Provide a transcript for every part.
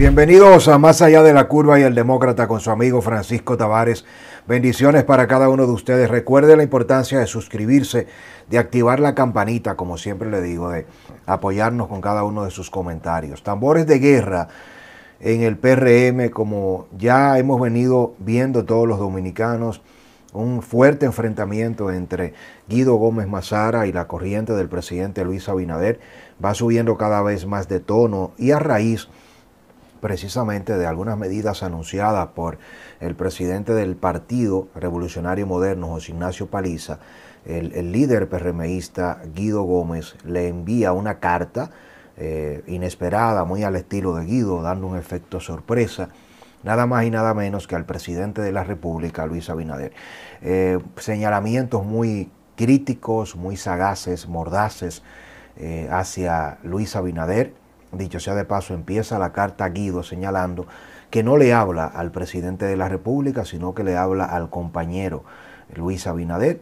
Bienvenidos a Más allá de la curva y el demócrata con su amigo Francisco Tavares. Bendiciones para cada uno de ustedes. Recuerde la importancia de suscribirse, de activar la campanita, como siempre le digo, de apoyarnos con cada uno de sus comentarios. Tambores de guerra en el PRM, como ya hemos venido viendo todos los dominicanos, un fuerte enfrentamiento entre Guido Gómez Mazara y la corriente del presidente Luis Abinader va subiendo cada vez más de tono y a raíz precisamente de algunas medidas anunciadas por el presidente del Partido Revolucionario Moderno, José Ignacio Paliza, el, líder PRMista Guido Gómez le envía una carta eh, inesperada, muy al estilo de Guido, dando un efecto sorpresa nada más y nada menos que al presidente de la República, Luis Abinader. Eh, señalamientos muy críticos, muy sagaces, mordaces eh, hacia Luis Abinader, Dicho sea de paso, empieza la carta Guido señalando que no le habla al presidente de la República, sino que le habla al compañero Luis Abinader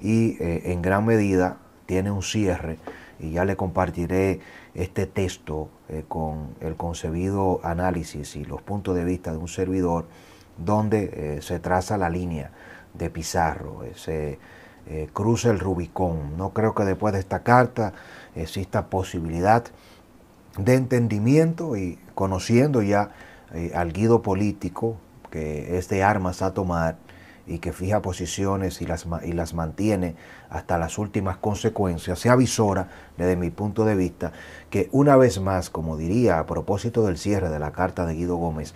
y eh, en gran medida tiene un cierre y ya le compartiré este texto eh, con el concebido análisis y los puntos de vista de un servidor donde eh, se traza la línea de Pizarro, se cruza el Rubicón. No creo que después de esta carta exista posibilidad de entendimiento y conociendo ya eh, al guido político que es de armas a tomar y que fija posiciones y las, y las mantiene hasta las últimas consecuencias, se avisora, desde mi punto de vista, que una vez más, como diría a propósito del cierre de la carta de Guido Gómez,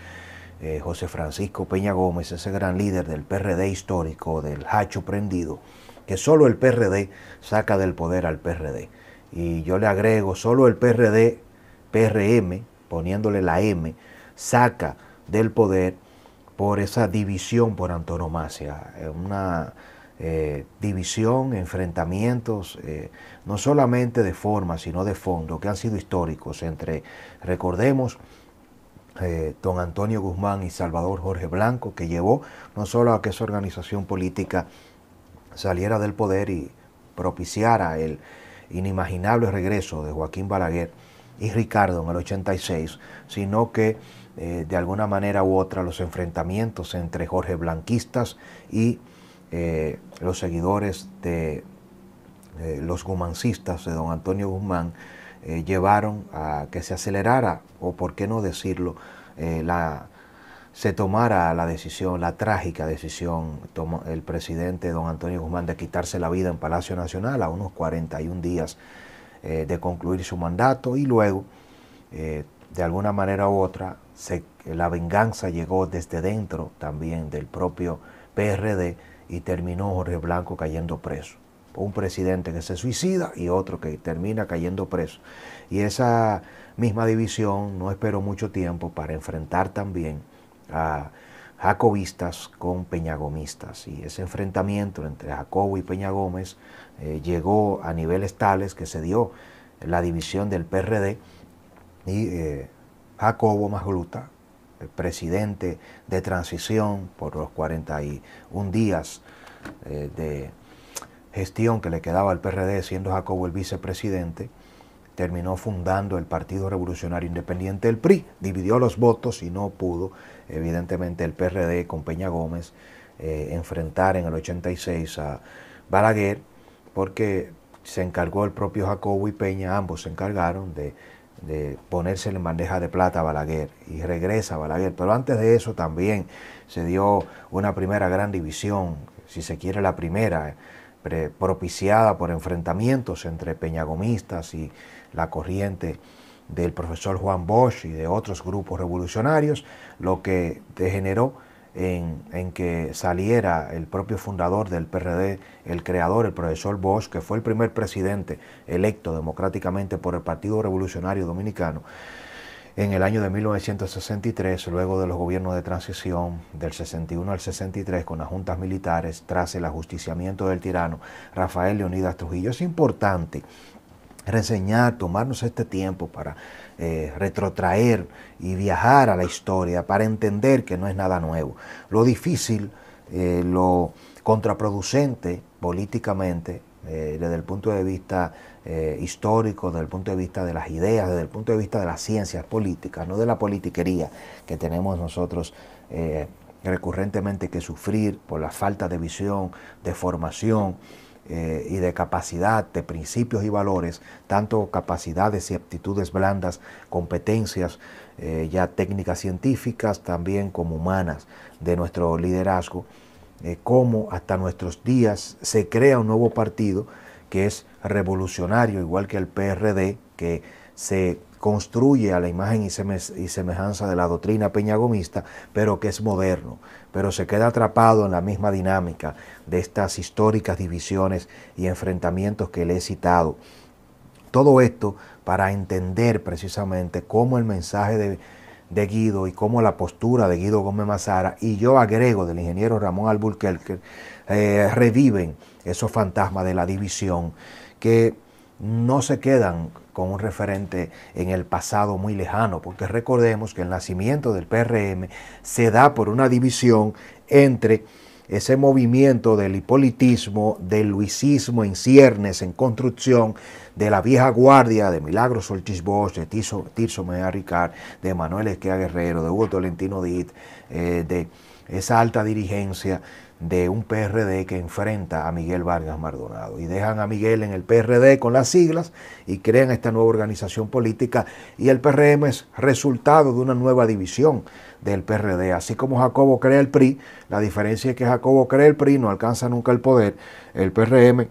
eh, José Francisco Peña Gómez, ese gran líder del PRD histórico, del hacho prendido, que solo el PRD saca del poder al PRD. Y yo le agrego, solo el PRD PRM, poniéndole la M, saca del poder por esa división por antonomasia, eh, una eh, división, enfrentamientos, eh, no solamente de forma, sino de fondo, que han sido históricos entre, recordemos, don Antonio Guzmán y Salvador Jorge Blanco, que llevó no solo a que esa organización política saliera del poder y propiciara el inimaginable regreso de Joaquín Balaguer, y Ricardo en el 86, sino que eh, de alguna manera u otra los enfrentamientos entre Jorge Blanquistas y eh, los seguidores de los gumancistas de don Antonio Guzmán eh, llevaron a que se acelerara, o por qué no decirlo, la, se tomara la decisión, la trágica decisión, tomó el presidente don Antonio Guzmán de quitarse la vida en Palacio Nacional a unos 41 días eh, de concluir su mandato y luego, eh, de alguna manera u otra, la venganza llegó desde dentro también del propio PRD y terminó Jorge Blanco cayendo preso. Un presidente que se suicida y otro que termina cayendo preso. Y esa misma división no esperó mucho tiempo para enfrentar también a jacobistas con peñagomistas. Y ese enfrentamiento entre Jacobo y Peña Gómez eh, llegó a niveles tales que se dio la división del PRD y eh, Jacobo Magluta, presidente de transición por los 41 días eh, de gestión que le quedaba al PRD, siendo Jacobo el vicepresidente, terminó fundando el Partido Revolucionario Independiente, el PRI, dividió los votos y no pudo, evidentemente, el PRD con Peña Gómez eh, enfrentar en el 86 a Balaguer, porque se encargó el propio Jacobo y Peña, ambos se encargaron de, de ponérsele en bandeja de plata a Balaguer y regresa a Balaguer. Pero antes de eso también se dio una primera gran división, si se quiere la primera propiciada por enfrentamientos entre peñagomistas y la corriente del profesor Juan Bosch y de otros grupos revolucionarios, lo que degeneró en, que saliera el propio fundador del PRD, el creador, el profesor Bosch, que fue el primer presidente electo democráticamente por el Partido Revolucionario Dominicano, en el año de 1963, luego de los gobiernos de transición del 61 al 63 con las juntas militares, tras el ajusticiamiento del tirano Rafael Leonidas Trujillo, es importante reseñar, tomarnos este tiempo para eh, retrotraer y viajar a la historia, para entender que no es nada nuevo. Lo difícil, eh, lo contraproducente políticamente, eh, desde el punto de vista eh, histórico, desde el punto de vista de las ideas, desde el punto de vista de las ciencias políticas, no de la politiquería que tenemos nosotros eh, recurrentemente que sufrir por la falta de visión, de formación eh, y de capacidad, de principios y valores, tanto capacidades y aptitudes blandas, competencias ya técnicas científicas, también como humanas de nuestro liderazgo, como hasta nuestros días se crea un nuevo partido que es revolucionario, igual que el PRD, que se construye a la imagen y, semejanza de la doctrina peñagomista, pero que es moderno, pero se queda atrapado en la misma dinámica de estas históricas divisiones y enfrentamientos que le he citado. Todo esto para entender precisamente cómo el mensaje de, Guido y cómo la postura de Guido Gómez Mazara y yo agrego del ingeniero Ramón Alburquerque eh, reviven esos fantasmas de la división que no se quedan con un referente en el pasado muy lejano, porque recordemos que el nacimiento del PRM se da por una división entre ese movimiento del hipolitismo, del luisismo en ciernes, en construcción, de la vieja guardia de Milagros Solchisbosch, Bosch, de Tirso, Tirso Ricard, de Manuel Esquia Guerrero, de Hugo Tolentino Dit, eh, de esa alta dirigencia de un PRD que enfrenta a Miguel Vargas Mardonado. Y dejan a Miguel en el PRD con las siglas y crean esta nueva organización política. Y el PRM es resultado de una nueva división del PRD. Así como Jacobo crea el PRI, la diferencia es que Jacobo crea el PRI, no alcanza nunca el poder. El PRM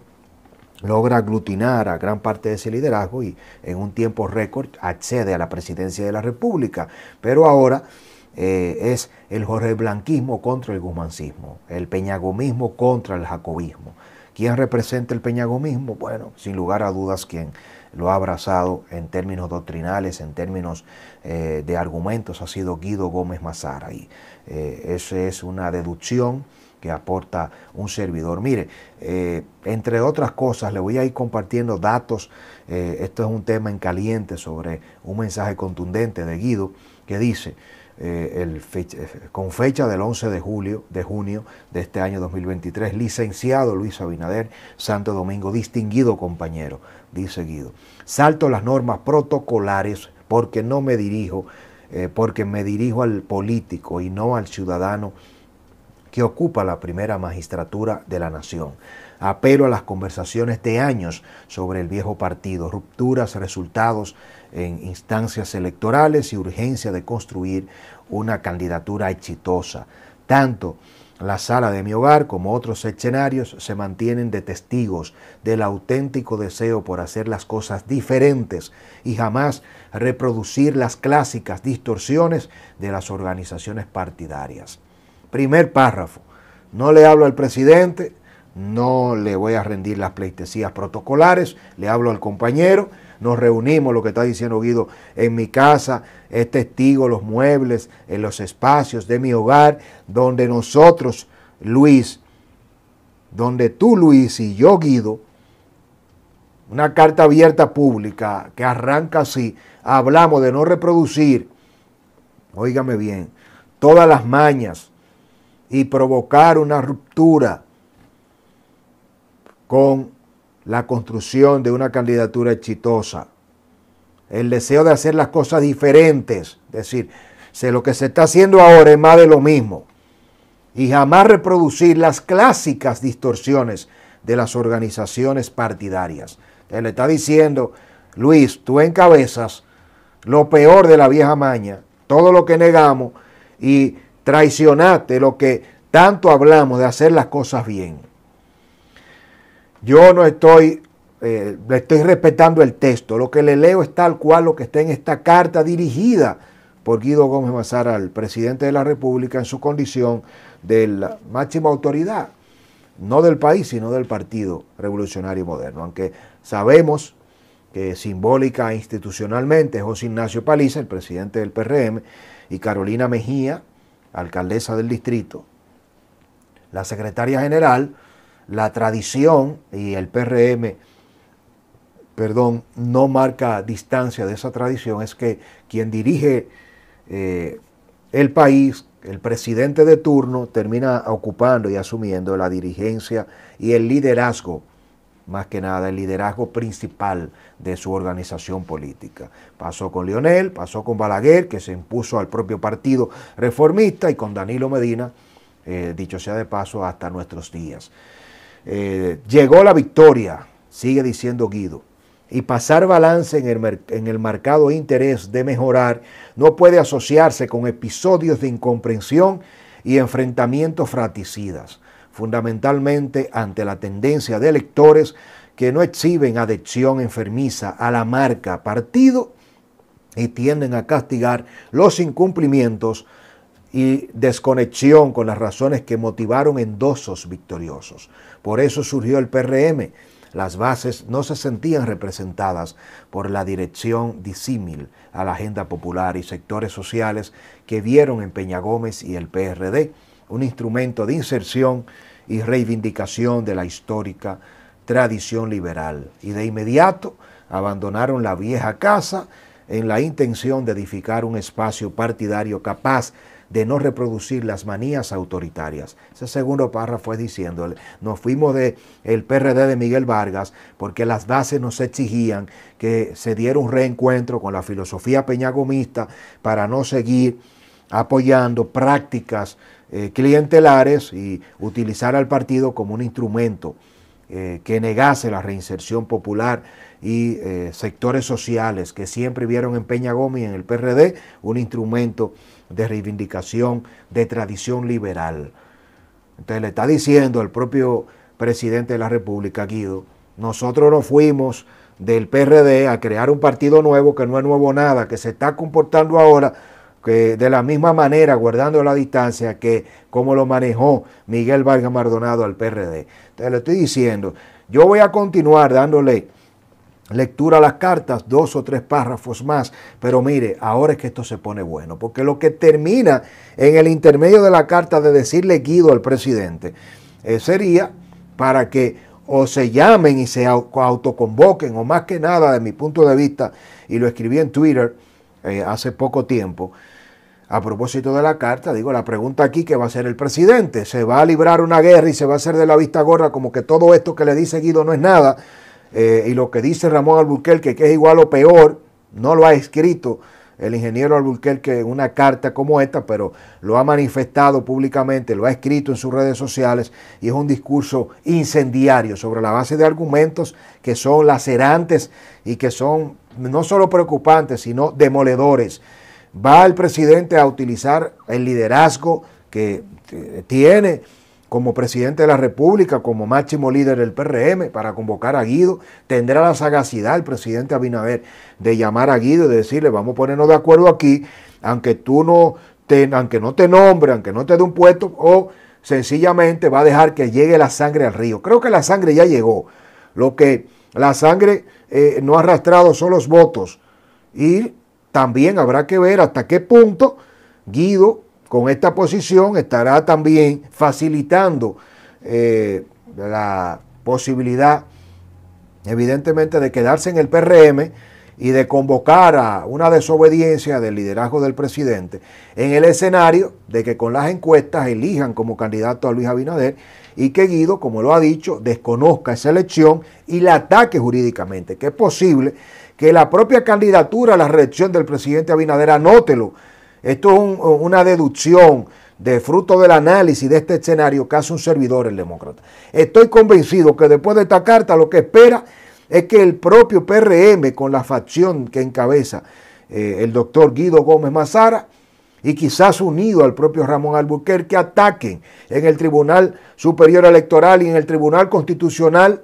logra aglutinar a gran parte de ese liderazgo y en un tiempo récord accede a la presidencia de la República. Pero ahora eh, es el Jorge Blanquismo contra el Guzmancismo, el Peñagomismo contra el Jacobismo. ¿Quién representa el Peñagomismo? Bueno, sin lugar a dudas, quien lo ha abrazado en términos doctrinales, en términos eh, de argumentos, ha sido Guido Gómez Mazara. Y eh, esa es una deducción que aporta un servidor. Mire, entre otras cosas, le voy a ir compartiendo datos. esto es un tema en caliente sobre un mensaje contundente de Guido que dice eh, eh, con fecha del 11 de, julio, de junio de este año 2023, licenciado Luis Abinader, Santo Domingo, distinguido compañero, dice Guido. Salto las normas protocolares porque no me dirijo, eh, porque me dirijo al político y no al ciudadano que ocupa la primera magistratura de la nación. Apelo a las conversaciones de años sobre el viejo partido, rupturas, resultados en instancias electorales y urgencia de construir una candidatura exitosa. Tanto la sala de mi hogar como otros escenarios se mantienen de testigos del auténtico deseo por hacer las cosas diferentes y jamás reproducir las clásicas distorsiones de las organizaciones partidarias. Primer párrafo. No le hablo al presidente, no le voy a rendir las pleitesías protocolares, le hablo al compañero, nos reunimos, lo que está diciendo Guido, en mi casa, es testigo, los muebles, en los espacios de mi hogar, donde nosotros, Luis, donde tú, Luis, y yo, Guido, una carta abierta pública que arranca así, hablamos de no reproducir, óigame bien, todas las mañas y provocar una ruptura con la construcción de una candidatura exitosa. El deseo de hacer las cosas diferentes. Es decir, lo que se está haciendo ahora es más de lo mismo. Y jamás reproducir las clásicas distorsiones de las organizaciones partidarias. Él le está diciendo, Luis, tú encabezas lo peor de la vieja maña, todo lo que negamos y traicionaste lo que tanto hablamos de hacer las cosas bien. Yo no estoy, eh, le estoy respetando el texto. Lo que le leo es tal cual lo que está en esta carta dirigida por Guido Gómez Mazara al presidente de la República en su condición de la máxima autoridad, no del país, sino del Partido Revolucionario Moderno. Aunque sabemos que simbólica e institucionalmente José Ignacio Paliza, el presidente del PRM, y Carolina Mejía, alcaldesa del distrito, la secretaria general, la tradición y el PRM, perdón, no marca distancia de esa tradición, es que quien dirige eh, el país, el presidente de turno, termina ocupando y asumiendo la dirigencia y el liderazgo, más que nada el liderazgo principal de su organización política. Pasó con Lionel, pasó con Balaguer, que se impuso al propio partido reformista, y con Danilo Medina, eh, dicho sea de paso, hasta nuestros días. Eh, llegó la victoria, sigue diciendo Guido. Y pasar balance en el, en el marcado interés de mejorar no puede asociarse con episodios de incomprensión y enfrentamientos fraticidas, fundamentalmente ante la tendencia de electores que no exhiben adicción enfermiza a la marca partido y tienden a castigar los incumplimientos y desconexión con las razones que motivaron endosos victoriosos. Por eso surgió el PRM. Las bases no se sentían representadas por la dirección disímil a la agenda popular y sectores sociales que vieron en Peña Gómez y el PRD un instrumento de inserción y reivindicación de la histórica tradición liberal. Y de inmediato abandonaron la vieja casa en la intención de edificar un espacio partidario capaz de no reproducir las manías autoritarias. Ese segundo párrafo fue diciendo, nos fuimos del el PRD de Miguel Vargas porque las bases nos exigían que se diera un reencuentro con la filosofía peñagomista para no seguir apoyando prácticas eh, clientelares y utilizar al partido como un instrumento eh, que negase la reinserción popular y eh, sectores sociales que siempre vieron en Peña Gómez y en el PRD un instrumento de reivindicación, de tradición liberal. Entonces le está diciendo el propio presidente de la República, Guido, nosotros no fuimos del PRD a crear un partido nuevo que no es nuevo nada, que se está comportando ahora que de la misma manera, guardando la distancia que como lo manejó Miguel Vargas Mardonado al PRD. Entonces le estoy diciendo, yo voy a continuar dándole Lectura las cartas, dos o tres párrafos más. Pero mire, ahora es que esto se pone bueno, porque lo que termina en el intermedio de la carta de decirle Guido al presidente eh, sería para que o se llamen y se autoconvoquen, o más que nada, de mi punto de vista, y lo escribí en Twitter eh, hace poco tiempo, a propósito de la carta, digo, la pregunta aquí que va a ser el presidente, ¿se va a librar una guerra y se va a hacer de la vista gorda como que todo esto que le dice Guido no es nada? Eh, y lo que dice Ramón Alburquerque, que es igual o peor, no lo ha escrito el ingeniero Alburquerque en una carta como esta, pero lo ha manifestado públicamente, lo ha escrito en sus redes sociales y es un discurso incendiario sobre la base de argumentos que son lacerantes y que son no solo preocupantes, sino demoledores. Va el presidente a utilizar el liderazgo que eh, tiene como presidente de la República, como máximo líder del PRM, para convocar a Guido. Tendrá la sagacidad el presidente Abinader de llamar a Guido y de decirle, vamos a ponernos de acuerdo aquí, aunque tú no te, aunque no te nombre, aunque no te dé un puesto, o sencillamente va a dejar que llegue la sangre al río. Creo que la sangre ya llegó. Lo que la sangre eh, no ha arrastrado son los votos. Y también habrá que ver hasta qué punto Guido con esta posición estará también facilitando eh, la posibilidad, evidentemente, de quedarse en el PRM y de convocar a una desobediencia del liderazgo del presidente en el escenario de que con las encuestas elijan como candidato a Luis Abinader y que Guido, como lo ha dicho, desconozca esa elección y la ataque jurídicamente, que es posible que la propia candidatura a la reelección del presidente Abinader, anótelo, esto es una deducción de fruto del análisis de este escenario que hace un servidor el demócrata. Estoy convencido que después de esta carta lo que espera es que el propio PRM con la facción que encabeza eh, el doctor Guido Gómez Mazara y quizás unido al propio Ramón Albuquerque ataquen en el Tribunal Superior Electoral y en el Tribunal Constitucional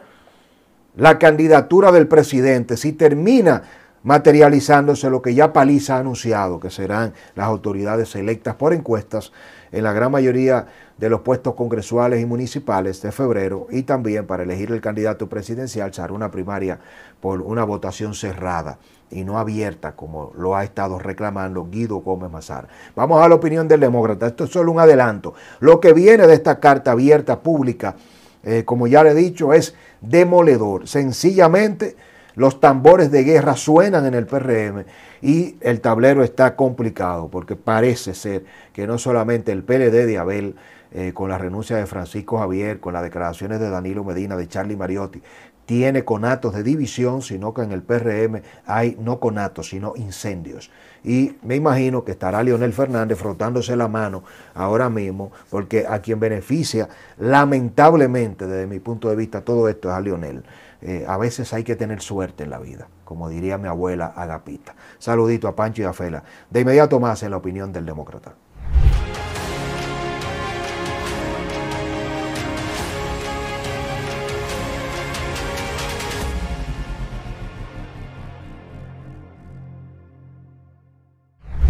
la candidatura del presidente. Si termina materializándose lo que ya Paliza ha anunciado, que serán las autoridades electas por encuestas en la gran mayoría de los puestos congresuales y municipales de febrero y también para elegir el candidato presidencial se hará una primaria por una votación cerrada y no abierta como lo ha estado reclamando Guido Gómez Mazar. Vamos a la opinión del demócrata, esto es solo un adelanto. Lo que viene de esta carta abierta pública, eh, como ya le he dicho, es demoledor. Sencillamente los tambores de guerra suenan en el PRM y el tablero está complicado porque parece ser que no solamente el PLD de Abel, eh, con la renuncia de Francisco Javier, con las declaraciones de Danilo Medina, de Charlie Mariotti, tiene conatos de división, sino que en el PRM hay no conatos, sino incendios. Y me imagino que estará Lionel Fernández frotándose la mano ahora mismo, porque a quien beneficia lamentablemente desde mi punto de vista todo esto es a Lionel eh, a veces hay que tener suerte en la vida, como diría mi abuela Agapita. Saludito a Pancho y a Fela. De inmediato más en la opinión del demócrata.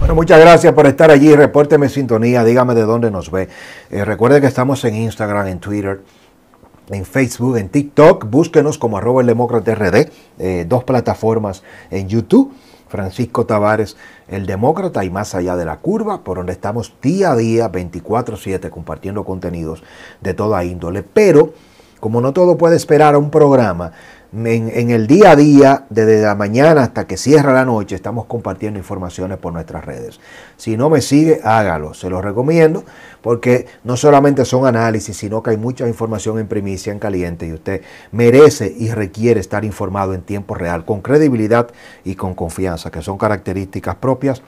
Bueno, muchas gracias por estar allí. Repórteme sintonía, dígame de dónde nos ve. Eh, recuerde que estamos en Instagram, en Twitter, en Facebook, en TikTok, búsquenos como arroba el demócrata RD, eh, dos plataformas en YouTube. Francisco Tavares, el demócrata y más allá de la curva, por donde estamos día a día, 24/7, compartiendo contenidos de toda índole. Pero, como no todo puede esperar a un programa, en, el día a día, desde la mañana hasta que cierra la noche, estamos compartiendo informaciones por nuestras redes. Si no me sigue, hágalo, se lo recomiendo, porque no solamente son análisis, sino que hay mucha información en primicia, en caliente, y usted merece y requiere estar informado en tiempo real, con credibilidad y con confianza, que son características propias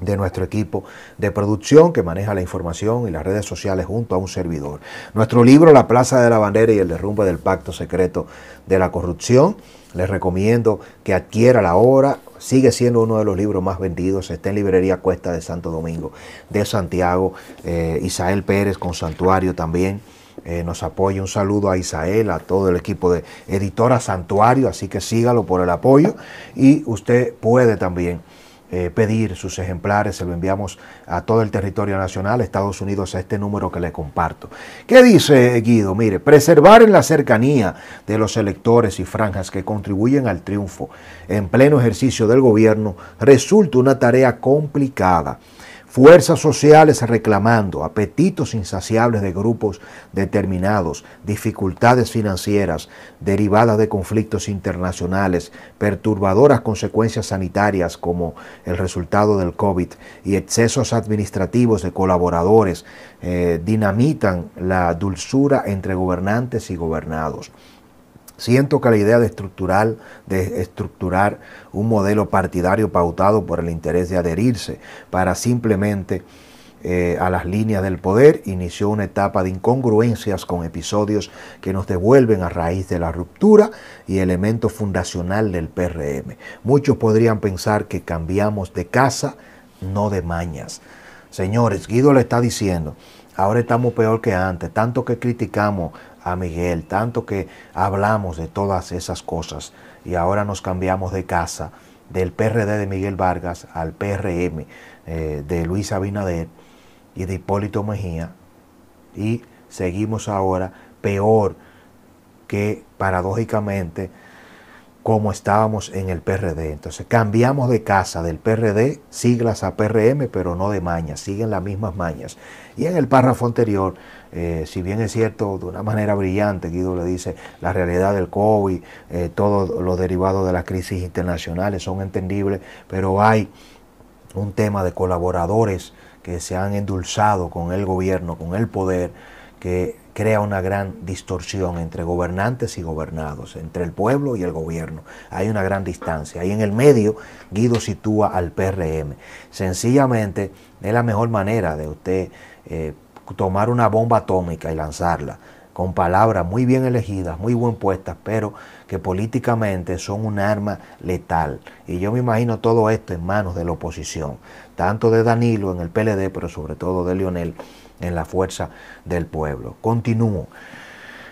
de nuestro equipo de producción que maneja la información y las redes sociales junto a un servidor. Nuestro libro La Plaza de la Bandera y el derrumbe del pacto secreto de la corrupción. Les recomiendo que adquiera la obra. Sigue siendo uno de los libros más vendidos. Está en librería Cuesta de Santo Domingo de Santiago. Eh, Isael Pérez con Santuario también. Eh, nos apoya. Un saludo a Isael, a todo el equipo de Editora Santuario, así que sígalo por el apoyo. Y usted puede también eh, pedir sus ejemplares, se lo enviamos a todo el territorio nacional, Estados Unidos, a este número que le comparto. ¿Qué dice Guido? Mire, preservar en la cercanía de los electores y franjas que contribuyen al triunfo en pleno ejercicio del gobierno resulta una tarea complicada Fuerzas sociales reclamando, apetitos insaciables de grupos determinados, dificultades financieras derivadas de conflictos internacionales, perturbadoras consecuencias sanitarias como el resultado del COVID y excesos administrativos de colaboradores eh, dinamitan la dulzura entre gobernantes y gobernados. Siento que la idea de estructural, de estructurar un modelo partidario pautado por el interés de adherirse para simplemente eh, a las líneas del poder, inició una etapa de incongruencias con episodios que nos devuelven a raíz de la ruptura y elemento fundacional del PRM. Muchos podrían pensar que cambiamos de casa, no de mañas. Señores, Guido le está diciendo, ahora estamos peor que antes, tanto que criticamos a Miguel, tanto que hablamos de todas esas cosas y ahora nos cambiamos de casa del PRD de Miguel Vargas al PRM eh, de Luis Abinader y de Hipólito Mejía y seguimos ahora peor que paradójicamente como estábamos en el PRD. Entonces cambiamos de casa del PRD, siglas a PRM, pero no de mañas, siguen las mismas mañas. Y en el párrafo anterior eh, si bien es cierto, de una manera brillante, Guido le dice, la realidad del COVID, eh, todos los derivados de las crisis internacionales son entendibles, pero hay un tema de colaboradores que se han endulzado con el gobierno, con el poder, que crea una gran distorsión entre gobernantes y gobernados, entre el pueblo y el gobierno. Hay una gran distancia. Ahí en el medio, Guido sitúa al PRM. Sencillamente, es la mejor manera de usted... Eh, tomar una bomba atómica y lanzarla, con palabras muy bien elegidas, muy buen puestas, pero que políticamente son un arma letal. Y yo me imagino todo esto en manos de la oposición, tanto de Danilo en el PLD, pero sobre todo de Lionel en la fuerza del pueblo. Continúo.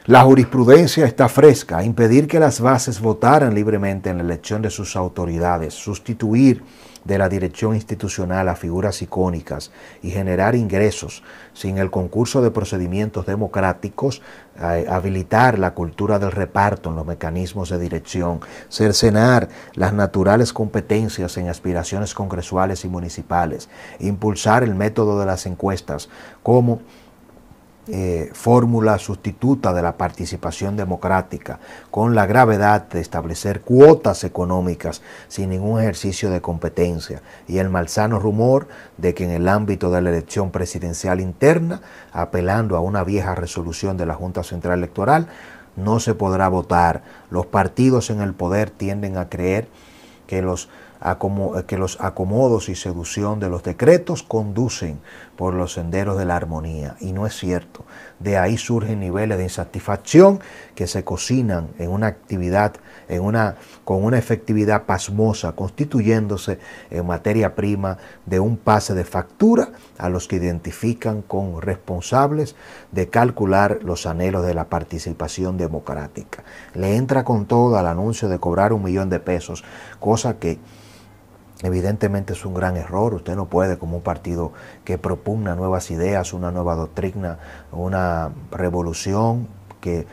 La jurisprudencia está fresca. Impedir que las bases votaran libremente en la elección de sus autoridades, sustituir de la dirección institucional a figuras icónicas y generar ingresos sin el concurso de procedimientos democráticos, eh, habilitar la cultura del reparto en los mecanismos de dirección, cercenar las naturales competencias en aspiraciones congresuales y municipales, impulsar el método de las encuestas como eh, fórmula sustituta de la participación democrática, con la gravedad de establecer cuotas económicas sin ningún ejercicio de competencia y el malsano rumor de que en el ámbito de la elección presidencial interna, apelando a una vieja resolución de la Junta Central Electoral, no se podrá votar. Los partidos en el poder tienden a creer que los, que los acomodos y seducción de los decretos conducen por los senderos de la armonía. Y no es cierto. De ahí surgen niveles de insatisfacción que se cocinan en una actividad, en una, con una efectividad pasmosa, constituyéndose en materia prima de un pase de factura a los que identifican con responsables de calcular los anhelos de la participación democrática. Le entra con todo al anuncio de cobrar un millón de pesos, cosa que Evidentemente es un gran error, usted no puede como un partido que propugna nuevas ideas, una nueva doctrina, una revolución que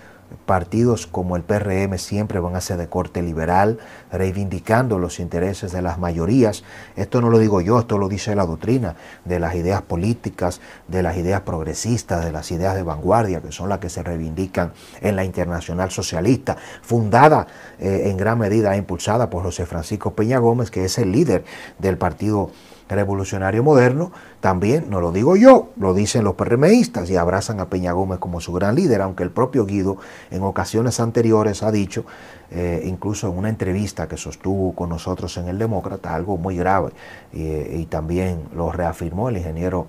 Partidos como el PRM siempre van a ser de corte liberal, reivindicando los intereses de las mayorías. Esto no lo digo yo, esto lo dice la doctrina de las ideas políticas, de las ideas progresistas, de las ideas de vanguardia, que son las que se reivindican en la internacional socialista, fundada eh, en gran medida, impulsada por José Francisco Peña Gómez, que es el líder del Partido revolucionario moderno, también, no lo digo yo, lo dicen los PRMistas y abrazan a Peña Gómez como su gran líder, aunque el propio Guido en ocasiones anteriores ha dicho, eh, incluso en una entrevista que sostuvo con nosotros en El Demócrata, algo muy grave, y eh, también lo reafirmó el ingeniero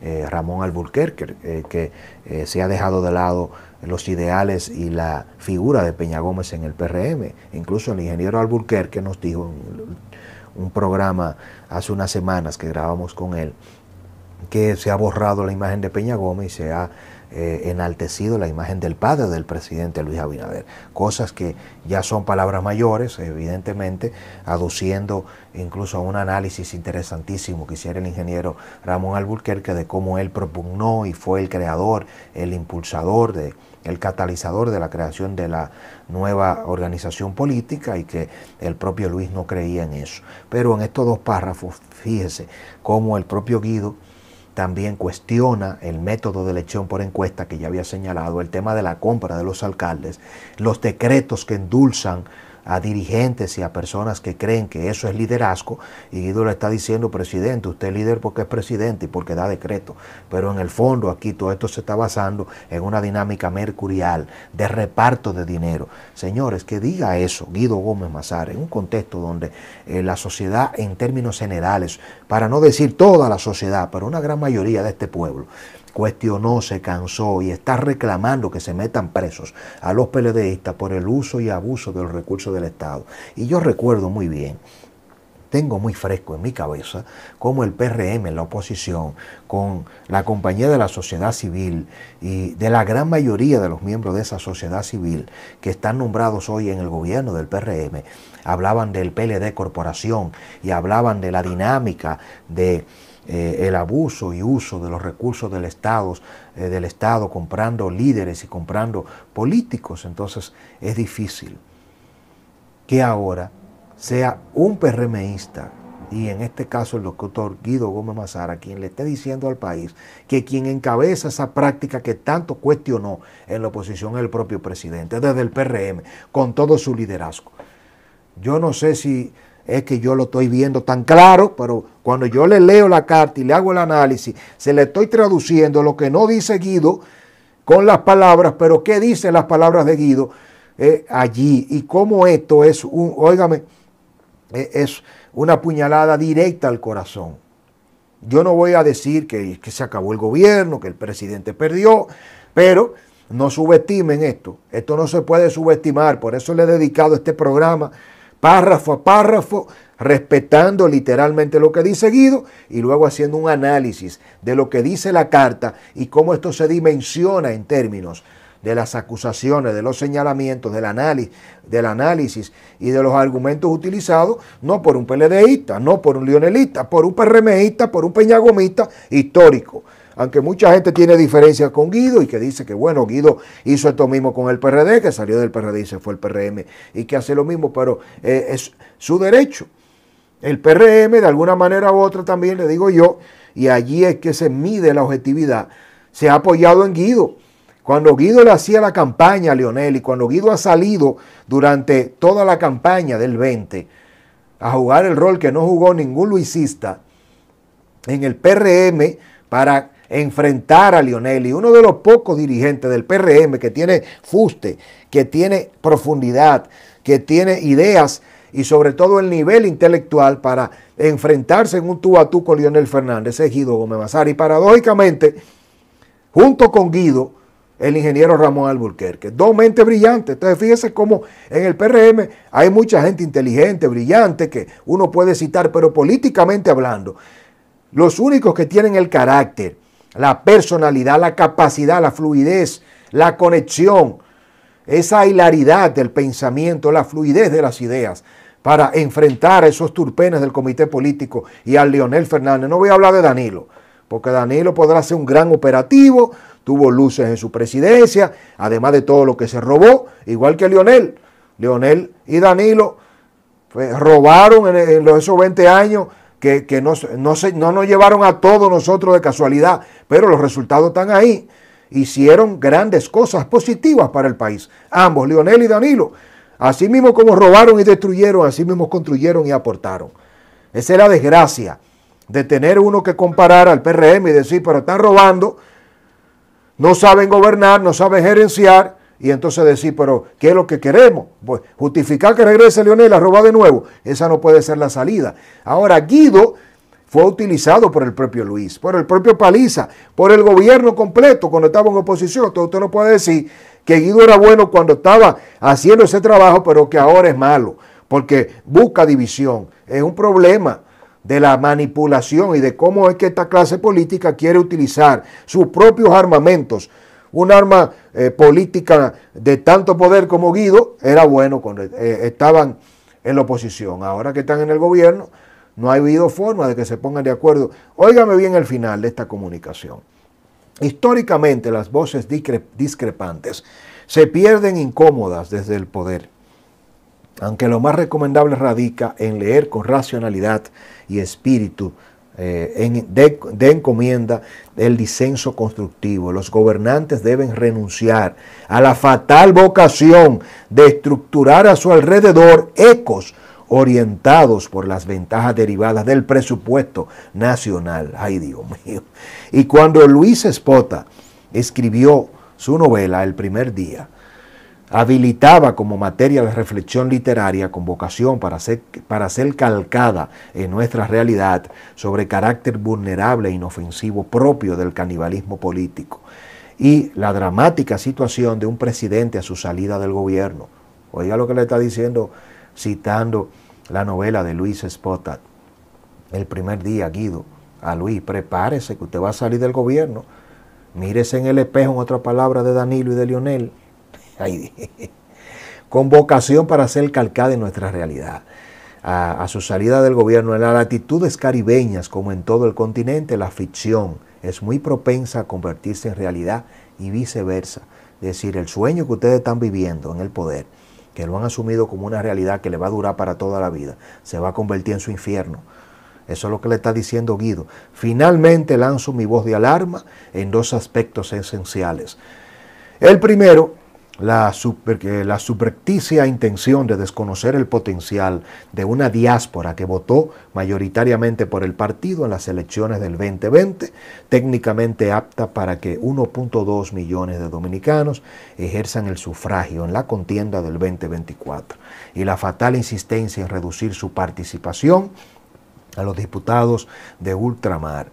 eh, Ramón Alburquerque, que se ha dejado de lado los ideales y la figura de Peña Gómez en el PRM. Incluso el ingeniero Alburquerque nos dijo un programa hace unas semanas que grabamos con él, que se ha borrado la imagen de Peña Gómez y se ha eh, enaltecido la imagen del padre del presidente Luis Abinader. Cosas que ya son palabras mayores, evidentemente, aduciendo incluso a un análisis interesantísimo que hiciera el ingeniero Ramón Alburquerque de cómo él propugnó y fue el creador, el impulsador de el catalizador de la creación de la nueva organización política y que el propio Luis no creía en eso. Pero en estos dos párrafos, fíjese cómo el propio Guido también cuestiona el método de elección por encuesta que ya había señalado, el tema de la compra de los alcaldes, los decretos que endulzan a dirigentes y a personas que creen que eso es liderazgo, y Guido le está diciendo, presidente, usted es líder porque es presidente y porque da decreto, pero en el fondo aquí todo esto se está basando en una dinámica mercurial de reparto de dinero. Señores, que diga eso Guido Gómez Mazar, en un contexto donde eh, la sociedad en términos generales, para no decir toda la sociedad, pero una gran mayoría de este pueblo, cuestionó, se cansó y está reclamando que se metan presos a los PLDistas por el uso y abuso de los recursos del Estado. Y yo recuerdo muy bien tengo muy fresco en mi cabeza cómo el PRM, la oposición, con la compañía de la sociedad civil y de la gran mayoría de los miembros de esa sociedad civil que están nombrados hoy en el gobierno del PRM, hablaban del PLD Corporación y hablaban de la dinámica de eh, el abuso y uso de los recursos del Estado, eh, del Estado comprando líderes y comprando políticos, entonces es difícil que ahora sea un PRMista y en este caso el doctor Guido Gómez Mazara quien le esté diciendo al país que quien encabeza esa práctica que tanto cuestionó en la oposición es el propio presidente, desde el PRM, con todo su liderazgo. Yo no sé si es que yo lo estoy viendo tan claro, pero cuando yo le leo la carta y le hago el análisis, se le estoy traduciendo lo que no dice Guido con las palabras, pero qué dicen las palabras de Guido eh, allí y cómo esto es un, óigame, eh, es una puñalada directa al corazón. Yo no voy a decir que, que se acabó el gobierno, que el presidente perdió, pero no subestimen esto. Esto no se puede subestimar. Por eso le he dedicado este programa párrafo a párrafo, respetando literalmente lo que dice Guido y luego haciendo un análisis de lo que dice la carta y cómo esto se dimensiona en términos de las acusaciones, de los señalamientos, del análisis, del análisis y de los argumentos utilizados, no por un PLDista, no por un lionelista, por un PRMista, por un peñagomista histórico. Aunque mucha gente tiene diferencias con Guido y que dice que, bueno, Guido hizo esto mismo con el PRD, que salió del PRD y se fue el PRM y que hace lo mismo, pero eh, es su derecho. El PRM, de alguna manera u otra, también le digo yo, y allí es que se mide la objetividad, se ha apoyado en Guido. Cuando Guido le hacía la campaña a Leonel y cuando Guido ha salido durante toda la campaña del 20 a jugar el rol que no jugó ningún luisista en el PRM para enfrentar a Lionel y uno de los pocos dirigentes del PRM que tiene fuste, que tiene profundidad, que tiene ideas y sobre todo el nivel intelectual para enfrentarse en un tú a tú con Lionel Fernández es Guido Gómez Mazar. Y paradójicamente, junto con Guido, el ingeniero Ramón Alburquerque. Dos mentes brillantes. Entonces, fíjese cómo en el PRM hay mucha gente inteligente, brillante, que uno puede citar, pero políticamente hablando, los únicos que tienen el carácter, la personalidad, la capacidad, la fluidez, la conexión, esa hilaridad del pensamiento, la fluidez de las ideas para enfrentar a esos turpenes del comité político y al Leonel Fernández. No voy a hablar de Danilo, porque Danilo podrá ser un gran operativo, tuvo luces en su presidencia, además de todo lo que se robó, igual que Leonel. Leonel y Danilo pues, robaron en, esos 20 años que, no, no nos llevaron a todos nosotros de casualidad, pero los resultados están ahí. Hicieron grandes cosas positivas para el país, ambos, Lionel y Danilo. Así mismo como robaron y destruyeron, así mismo construyeron y aportaron. Esa es la desgracia de tener uno que comparar al PRM y decir, pero están robando, no saben gobernar, no saben gerenciar, y entonces decir, pero ¿qué es lo que queremos? Pues justificar que regrese Leonel a robar de nuevo. Esa no puede ser la salida. Ahora, Guido fue utilizado por el propio Luis, por el propio Paliza, por el gobierno completo cuando estaba en oposición. Entonces usted no puede decir que Guido era bueno cuando estaba haciendo ese trabajo, pero que ahora es malo, porque busca división. Es un problema de la manipulación y de cómo es que esta clase política quiere utilizar sus propios armamentos un arma eh, política de tanto poder como Guido, era bueno cuando eh, estaban en la oposición. Ahora que están en el gobierno, no ha habido forma de que se pongan de acuerdo. Óigame bien el final de esta comunicación. Históricamente las voces discrepantes se pierden incómodas desde el poder, aunque lo más recomendable radica en leer con racionalidad y espíritu eh, en, de, encomienda el disenso constructivo. Los gobernantes deben renunciar a la fatal vocación de estructurar a su alrededor ecos orientados por las ventajas derivadas del presupuesto nacional. Ay, Dios mío. Y cuando Luis Espota escribió su novela El primer día, habilitaba como materia de reflexión literaria con vocación para ser, para ser calcada en nuestra realidad sobre carácter vulnerable e inofensivo propio del canibalismo político y la dramática situación de un presidente a su salida del gobierno. Oiga lo que le está diciendo citando la novela de Luis Spotat. El primer día, Guido, a Luis, prepárese que usted va a salir del gobierno. Mírese en el espejo, en otra palabra, de Danilo y de Lionel. con vocación para ser calcada de nuestra realidad. A, a, su salida del gobierno en las latitudes caribeñas, como en todo el continente, la ficción es muy propensa a convertirse en realidad y viceversa. Es decir, el sueño que ustedes están viviendo en el poder, que lo han asumido como una realidad que le va a durar para toda la vida, se va a convertir en su infierno. Eso es lo que le está diciendo Guido. Finalmente lanzo mi voz de alarma en dos aspectos esenciales. El primero la, super, intención de desconocer el potencial de una diáspora que votó mayoritariamente por el partido en las elecciones del 2020, técnicamente apta para que 1.2 millones de dominicanos ejerzan el sufragio en la contienda del 2024, y la fatal insistencia en reducir su participación a los diputados de ultramar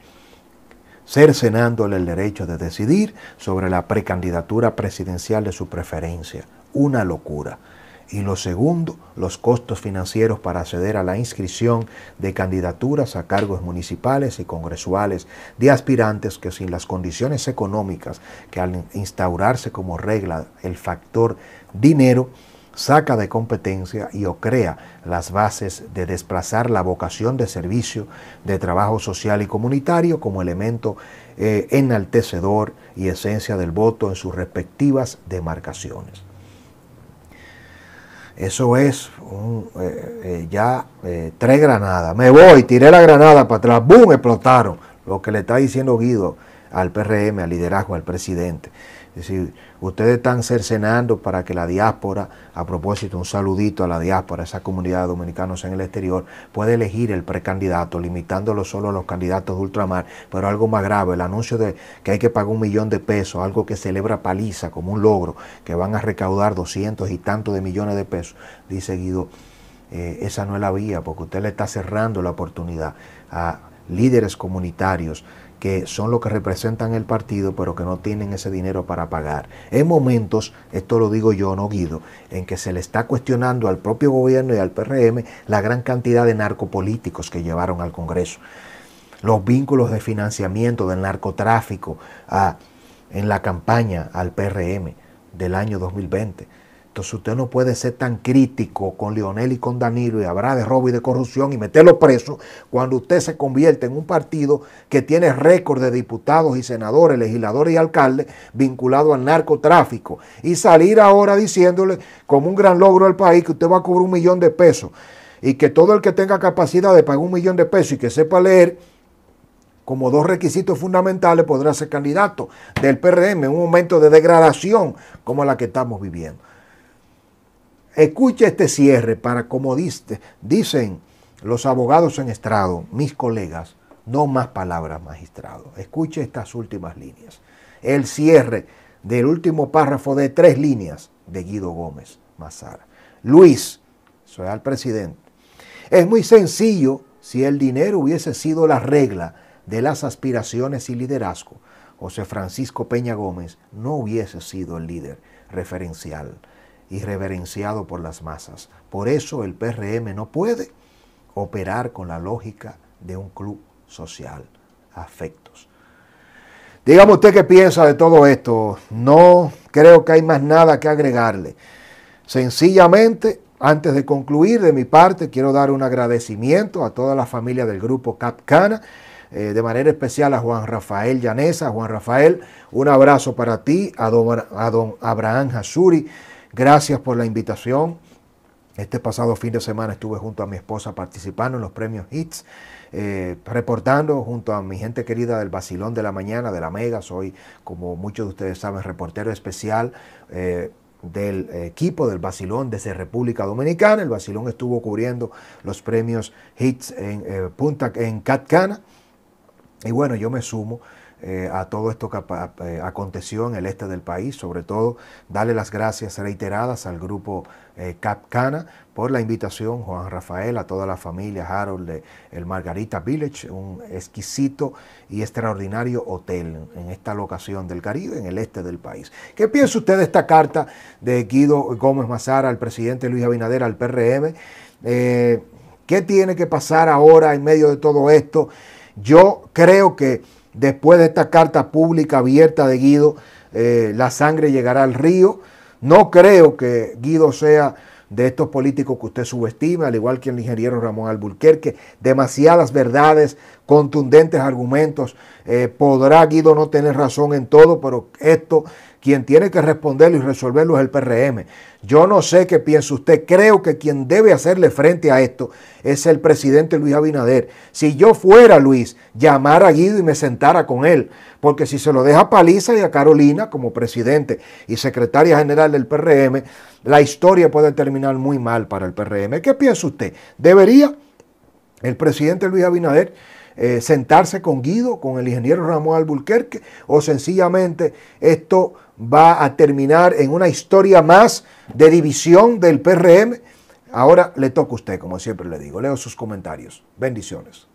cercenándole el derecho de decidir sobre la precandidatura presidencial de su preferencia. Una locura. Y lo segundo, los costos financieros para acceder a la inscripción de candidaturas a cargos municipales y congresuales de aspirantes que sin las condiciones económicas que al instaurarse como regla el factor dinero, saca de competencia y o crea las bases de desplazar la vocación de servicio, de trabajo social y comunitario como elemento eh, enaltecedor y esencia del voto en sus respectivas demarcaciones. Eso es eh, eh, ya tres granadas. Me voy, tiré la granada para atrás, ¡boom! explotaron. Lo que le está diciendo Guido al PRM, al liderazgo, al presidente. Es decir, ustedes están cercenando para que la diáspora, a propósito, un saludito a la diáspora, a esa comunidad de dominicanos en el exterior, puede elegir el precandidato, limitándolo solo a los candidatos de ultramar, pero algo más grave, el anuncio de que hay que pagar un millón de pesos, algo que celebra paliza como un logro, que van a recaudar doscientos y tantos de millones de pesos, dice Guido, eh, esa no es la vía, porque usted le está cerrando la oportunidad a líderes comunitarios, que son los que representan el partido, pero que no tienen ese dinero para pagar. En momentos, esto lo digo yo, no Guido, en que se le está cuestionando al propio gobierno y al PRM la gran cantidad de narcopolíticos que llevaron al Congreso. Los vínculos de financiamiento del narcotráfico a, ah, en la campaña al PRM del año 2020 entonces usted no puede ser tan crítico con Lionel y con Danilo y habrá de robo y de corrupción y meterlo preso cuando usted se convierte en un partido que tiene récord de diputados y senadores, legisladores y alcaldes vinculados al narcotráfico. Y salir ahora diciéndole como un gran logro del país que usted va a cobrar un millón de pesos y que todo el que tenga capacidad de pagar un millón de pesos y que sepa leer, como dos requisitos fundamentales podrá ser candidato del PRM en un momento de degradación como la que estamos viviendo. Escuche este cierre para, como diste, dicen los abogados en estrado, mis colegas, no más palabras, magistrado. Escuche estas últimas líneas. El cierre del último párrafo de tres líneas de Guido Gómez Mazara. Luis, soy al presidente. Es muy sencillo si el dinero hubiese sido la regla de las aspiraciones y liderazgo. José Francisco Peña Gómez no hubiese sido el líder referencial y reverenciado por las masas. Por eso el PRM no puede operar con la lógica de un club social. Afectos. Dígame usted qué piensa de todo esto. No creo que hay más nada que agregarle. Sencillamente, antes de concluir, de mi parte, quiero dar un agradecimiento a toda la familia del grupo Capcana. Eh, de manera especial a Juan Rafael Llanesa. Juan Rafael, un abrazo para ti, a don, Abraham Hasuri Gracias por la invitación. Este pasado fin de semana estuve junto a mi esposa participando en los premios HITS, eh, reportando junto a mi gente querida del Basilón de la Mañana, de la Mega. Soy, como muchos de ustedes saben, reportero especial. Eh, del equipo del Basilón desde República Dominicana. El Basilón estuvo cubriendo los premios Hits en eh, Punta en Catcana. Y bueno, yo me sumo eh, a todo esto que eh, aconteció en el este del país, sobre todo darle las gracias reiteradas al grupo eh, Capcana por la invitación, Juan Rafael, a toda la familia Harold de el Margarita Village, un exquisito y extraordinario hotel en esta locación del Caribe, en el este del país. ¿Qué piensa usted de esta carta de Guido Gómez Mazara al presidente Luis Abinader, al PRM? ¿Qué tiene que pasar ahora en medio de todo esto? Yo creo que Después de esta carta pública abierta de Guido, eh, la sangre llegará al río. No creo que Guido sea de estos políticos que usted subestima, al igual que el ingeniero Ramón Alburquerque. Demasiadas verdades, contundentes argumentos. Eh, podrá Guido no tener razón en todo, pero esto quien tiene que responderlo y resolverlo es el PRM. Yo no sé qué piensa usted. Creo que quien debe hacerle frente a esto es el presidente Luis Abinader. Si yo fuera Luis, llamara a Guido y me sentara con él. Porque si se lo deja a Paliza y a Carolina como presidente y secretaria general del PRM, la historia puede terminar muy mal para el PRM. ¿Qué piensa usted? ¿Debería el presidente Luis Abinader eh, sentarse con Guido, con el ingeniero Ramón Alburquerque, o sencillamente esto va a terminar en una historia más de división del PRM. Ahora le toca a usted, como siempre le digo. Leo sus comentarios. Bendiciones.